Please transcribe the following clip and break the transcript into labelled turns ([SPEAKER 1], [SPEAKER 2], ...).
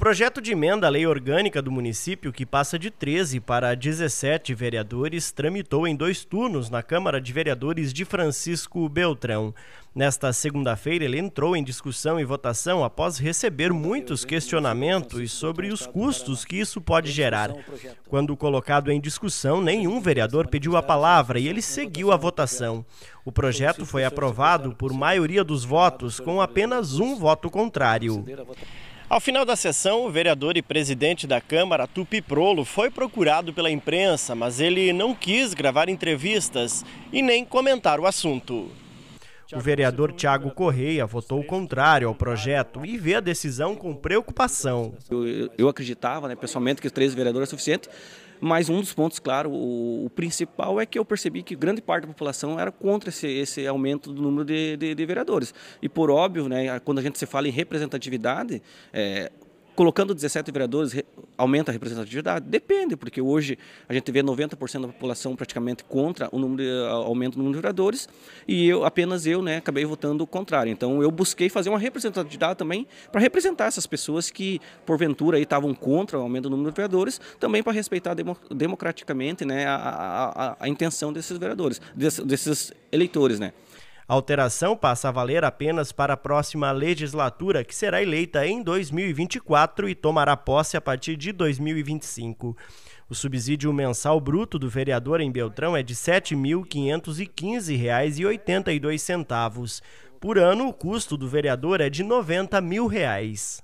[SPEAKER 1] projeto de emenda à lei orgânica do município, que passa de 13 para 17 vereadores, tramitou em dois turnos na Câmara de Vereadores de Francisco Beltrão. Nesta segunda-feira, ele entrou em discussão e votação após receber muitos questionamentos sobre os custos que isso pode gerar. Quando colocado em discussão, nenhum vereador pediu a palavra e ele seguiu a votação. O projeto foi aprovado por maioria dos votos, com apenas um voto contrário. Ao final da sessão, o vereador e presidente da Câmara, Tupi Prolo, foi procurado pela imprensa, mas ele não quis gravar entrevistas e nem comentar o assunto. O vereador Tiago Correia votou contrário
[SPEAKER 2] ao projeto e vê a decisão com preocupação. Eu, eu acreditava, né, pessoalmente, que os três vereadores é suficiente mas um dos pontos, claro, o, o, principal é que eu percebi que grande parte da população era contra esse, esse aumento do número de, de, de vereadores. E por óbvio, né, quando a gente se fala em representatividade, é, colocando 17 vereadores aumenta a representatividade? Depende, porque hoje a gente vê 90% da população praticamente contra o número de, aumento do número de vereadores e eu apenas eu, né, acabei votando o contrário. Então eu busquei fazer uma representatividade também para representar essas pessoas que porventura aí estavam contra o aumento do número de vereadores, também para respeitar democraticamente, né, a, a, a intenção desses vereadores, desses, desses eleitores, né? A alteração
[SPEAKER 1] passa a valer apenas para a próxima legislatura, que será eleita em 2024 e tomará posse a partir de 2025. O subsídio mensal bruto do vereador em Beltrão é de R$ 7.515,82. Por ano, o custo do vereador é de R$ 90 mil. Reais.